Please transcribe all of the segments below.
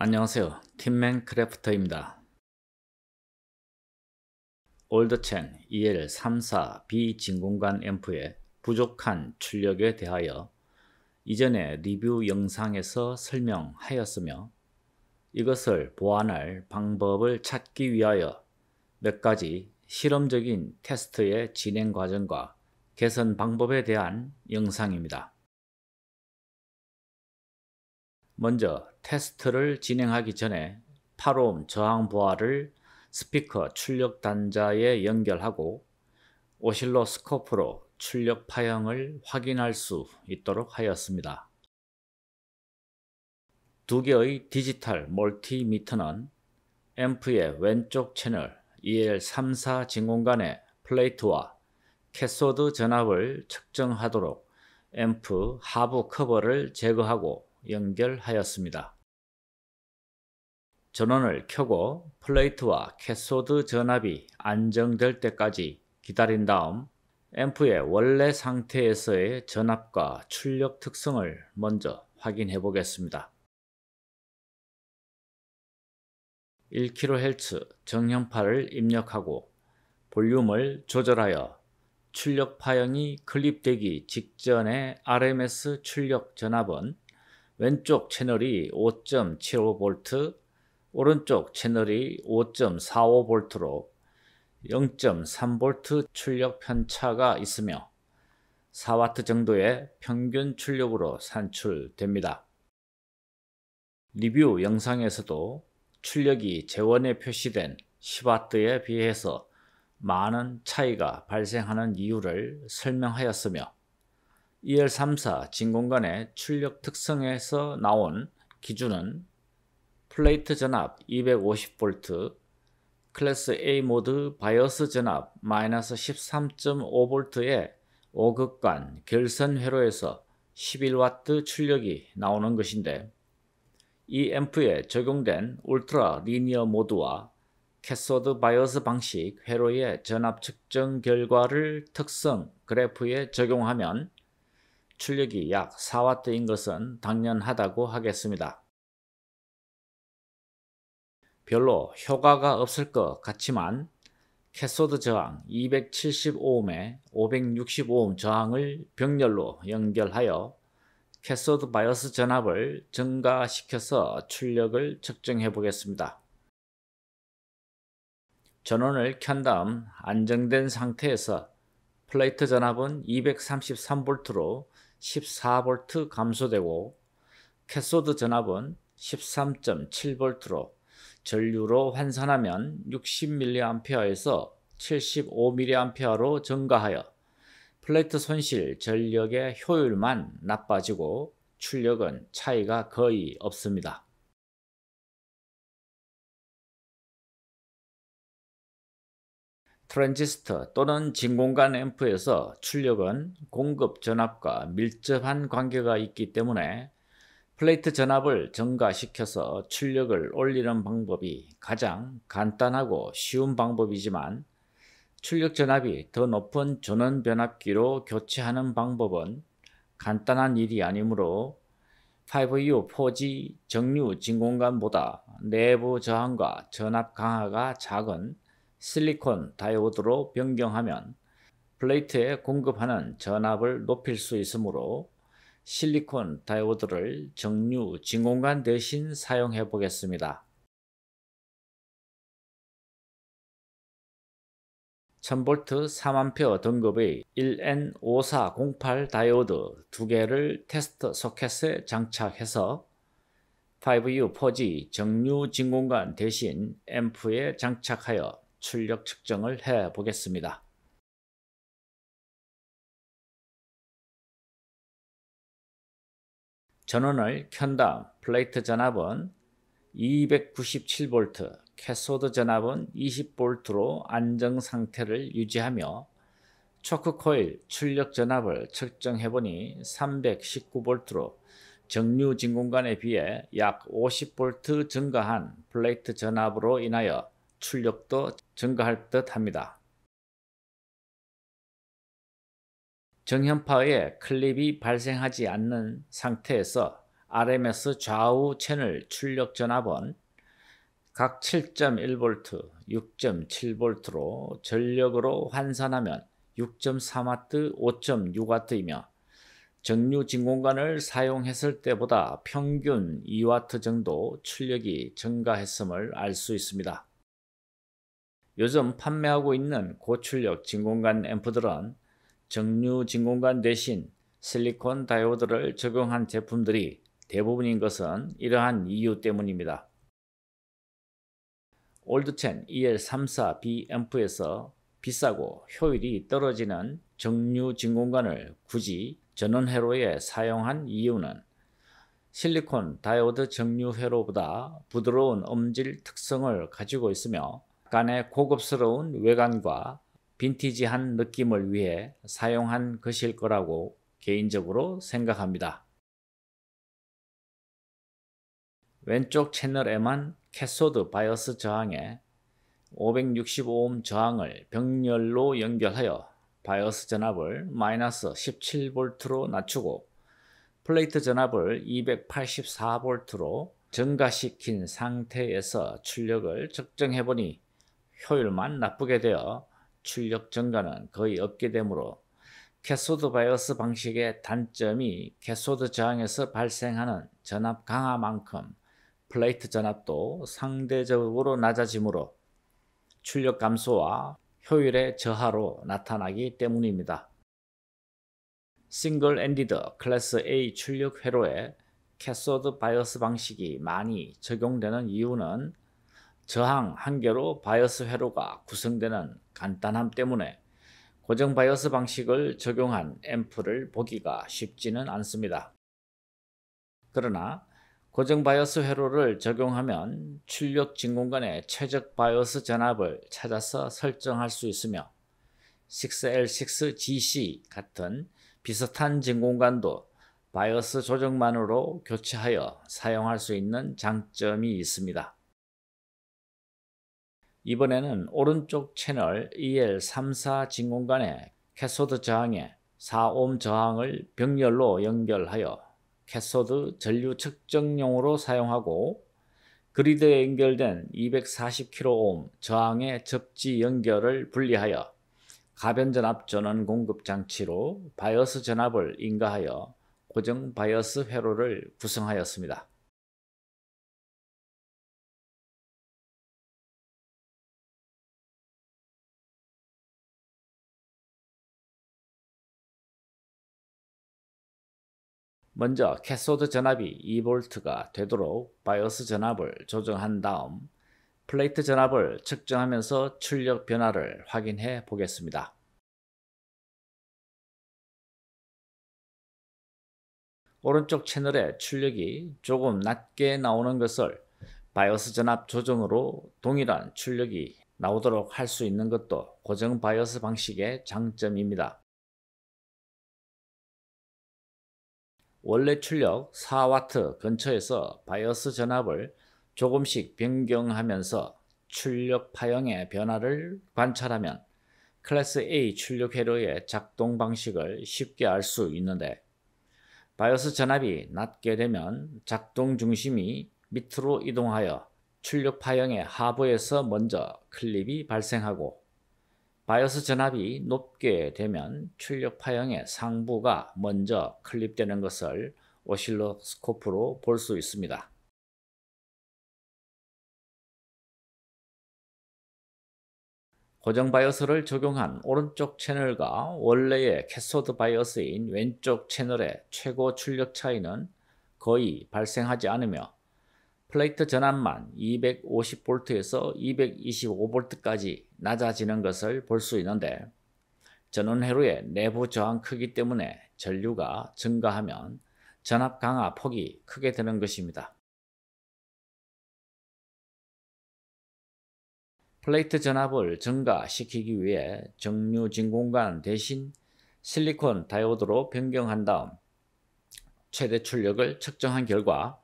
안녕하세요. 팀맨 크래프터입니다. 올드첸 EL34B 진공관 앰프의 부족한 출력에 대하여 이전의 리뷰 영상에서 설명하였으며 이것을 보완할 방법을 찾기 위하여 몇 가지 실험적인 테스트의 진행 과정과 개선 방법에 대한 영상입니다. 먼저 테스트를 진행하기 전에 8옴 저항 보아를 스피커 출력 단자에 연결하고 오실로스코프로 출력 파형을 확인할 수 있도록 하였습니다. 두 개의 디지털 멀티미터는 앰프의 왼쪽 채널 EL34 진공관의 플레이트와 캐소드 전압을 측정하도록 앰프 하부 커버를 제거하고 연결하였습니다. 전원을 켜고 플레이트와 캐소드 전압이 안정될 때까지 기다린 다음 앰프의 원래 상태에서의 전압과 출력 특성을 먼저 확인해 보겠습니다. 1kHz 정형파를 입력하고 볼륨을 조절하여 출력 파형이 클립되기 직전의 RMS 출력 전압은 왼쪽 채널이 5.75V, 오른쪽 채널이 5.45V로 0.3V 출력 편차가 있으며 4W 정도의 평균 출력으로 산출됩니다. 리뷰 영상에서도 출력이 재원에 표시된 10W에 비해서 많은 차이가 발생하는 이유를 설명하였으며 EL34 진공관의 출력 특성에서 나온 기준은 플레이트 전압 250V, 클래스 A 모드 바이어스 전압 13.5V의 5극관 결선 회로에서 11W 출력이 나오는 것인데 이 앰프에 적용된 울트라 리니어 모드와 캐소드 바이어스 방식 회로의 전압 측정 결과를 특성 그래프에 적용하면 출력이 약 4W인 것은 당연하다고 하겠습니다. 별로 효과가 없을 것 같지만 캐소드 저항 275옴에 565옴 저항을 병렬로 연결하여 캐소드 바이어스 전압을 증가시켜서 출력을 측정해 보겠습니다. 전원을 켠 다음 안정된 상태에서 플레이트 전압은 233V로 14V 감소되고 캐소드 전압은 13.7V로 전류로 환산하면 60mAh에서 75mAh로 증가하여 플레이트 손실 전력의 효율만 나빠지고 출력은 차이가 거의 없습니다. 트랜지스터 또는 진공관 앰프에서 출력은 공급 전압과 밀접한 관계가 있기 때문에 플레이트 전압을 증가시켜서 출력을 올리는 방법이 가장 간단하고 쉬운 방법이지만 출력 전압이 더 높은 전원 변압기로 교체하는 방법은 간단한 일이 아니므로 5U 4G 정류 진공관보다 내부 저항과 전압 강화가 작은 실리콘 다이오드로 변경하면 플레이트에 공급하는 전압을 높일 수 있으므로 실리콘 다이오드를 정류 진공관 대신 사용해 보겠습니다. 1000V 3A 등급의 1N5408 다이오드 2개를 테스트 소켓에 장착해서 5U4G 정류 진공관 대신 앰프에 장착하여 출력 측정을 해 보겠습니다. 전원을 켠 다음 플레이트 전압은 297V, 캐소드 전압은 20V로 안정 상태를 유지하며 초크 코일 출력 전압을 측정해 보니 319V로 정류 진공관에 비해 약 50V 증가한 플레이트 전압으로 인하여 출력도 증가할 듯 합니다. 정현파의 클립이 발생하지 않는 상태에서 RMS 좌우 채널 출력 전압은 각 7.1V, 6.7V로 전력으로 환산하면 6.3W, 5.6W이며 정류 진공관을 사용했을 때보다 평균 2W 정도 출력이 증가했음을 알 수 있습니다. 요즘 판매하고 있는 고출력 진공관 앰프들은 정류 진공관 대신 실리콘 다이오드를 적용한 제품들이 대부분인 것은 이러한 이유 때문입니다. 올드첸 EL34B 앰프에서 비싸고 효율이 떨어지는 정류 진공관을 굳이 전원회로에 사용한 이유는 실리콘 다이오드 정류 회로보다 부드러운 음질 특성을 가지고 있으며 약간의 고급스러운 외관과 빈티지한 느낌을 위해 사용한 것일 거라고 개인적으로 생각합니다. 왼쪽 채널에만 캐소드 바이어스 저항에 565옴 저항을 병렬로 연결하여 바이어스 전압을 마이너스 17V로 낮추고 플레이트 전압을 284V로 증가시킨 상태에서 출력을 측정해보니 효율만 나쁘게 되어 출력 증가는 거의 없게 되므로 캐소드 바이어스 방식의 단점이 캐소드 저항에서 발생하는 전압 강화만큼 플레이트 전압도 상대적으로 낮아지므로 출력 감소와 효율의 저하로 나타나기 때문입니다. 싱글 엔디드 클래스 A 출력 회로에 캐소드 바이어스 방식이 많이 적용되는 이유는 저항 한계로 바이어스 회로가 구성되는 간단함 때문에 고정 바이어스 방식을 적용한 앰프를 보기가 쉽지는 않습니다. 그러나 고정 바이어스 회로를 적용하면 출력 진공관의 최적 바이어스 전압을 찾아서 설정할 수 있으며 6L6GC 같은 비슷한 진공관도 바이어스 조정만으로 교체하여 사용할 수 있는 장점이 있습니다. 이번에는 오른쪽 채널 EL34 진공관의 캐소드 저항에 4옴 저항을 병렬로 연결하여 캐소드 전류 측정용으로 사용하고 그리드에 연결된 240kΩ 저항의 접지 연결을 분리하여 가변전압 전원 공급 장치로 바이어스 전압을 인가하여 고정 바이어스 회로를 구성하였습니다. 먼저 캐소드 전압이 2V가 되도록 바이오스 전압을 조정한 다음 플레이트 전압을 측정하면서 출력 변화를 확인해 보겠습니다. 오른쪽 채널의 출력이 조금 낮게 나오는 것을 바이오스 전압 조정으로 동일한 출력이 나오도록 할 수 있는 것도 고정 바이오스 방식의 장점입니다. 원래 출력 4W 근처에서 바이어스 전압을 조금씩 변경하면서 출력 파형의 변화를 관찰하면 클래스 A 출력 회로의 작동 방식을 쉽게 알 수 있는데 바이어스 전압이 낮게 되면 작동 중심이 밑으로 이동하여 출력 파형의 하부에서 먼저 클립이 발생하고 바이오스 전압이 높게 되면 출력 파형의 상부가 먼저 클립되는 것을 오실로스코프로 볼 수 있습니다. 고정 바이오스를 적용한 오른쪽 채널과 원래의 캐소드 바이오스인 왼쪽 채널의 최고 출력 차이는 거의 발생하지 않으며 플레이트 전압만 250V에서 225V까지 낮아지는 것을 볼 수 있는데 전원회로의 내부 저항 크기 때문에 전류가 증가하면 전압 강화 폭이 크게 되는 것입니다. 플레이트 전압을 증가시키기 위해 정류 진공관 대신 실리콘 다이오드로 변경한 다음 최대 출력을 측정한 결과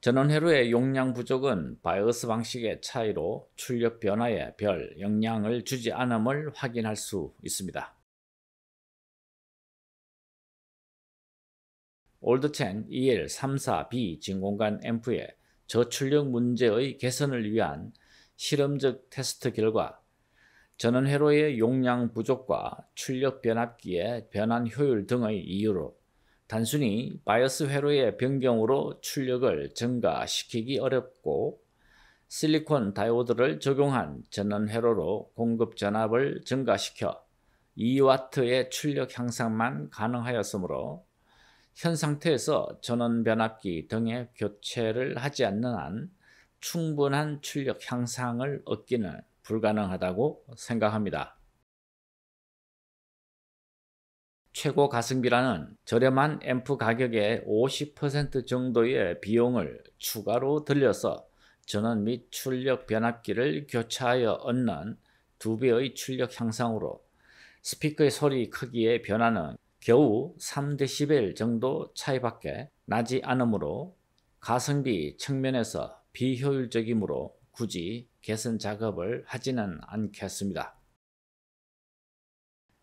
전원회로의 용량 부족은 바이어스 방식의 차이로 출력 변화에 별 영향을 주지 않음을 확인할 수 있습니다. 올드첸 EL34B 진공관 앰프의 저출력 문제의 개선을 위한 실험적 테스트 결과 전원회로의 용량 부족과 출력 변압기의 변환 효율 등의 이유로 단순히 바이어스 회로의 변경으로 출력을 증가시키기 어렵고 실리콘 다이오드를 적용한 전원 회로로 공급 전압을 증가시켜 2W의 출력 향상만 가능하였으므로 현 상태에서 전원 변압기 등의 교체를 하지 않는 한 충분한 출력 향상을 얻기는 불가능하다고 생각합니다. 최고 가성비라는 저렴한 앰프 가격의 50% 정도의 비용을 추가로 들려서 전원 및 출력 변압기를 교차하여 얻는 두배의 출력 향상으로 스피커의 소리 크기의 변화는 겨우 3dB 정도 차이밖에 나지 않으므로 가성비 측면에서 비효율적이므로 굳이 개선 작업을 하지는 않겠습니다.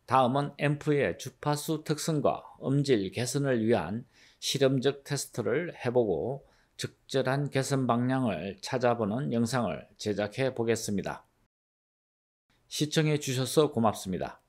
다음은 앰프의 주파수 특성과 음질 개선을 위한 실험적 테스트를 해보고 적절한 개선 방향을 찾아보는 영상을 제작해 보겠습니다. 시청해 주셔서 고맙습니다.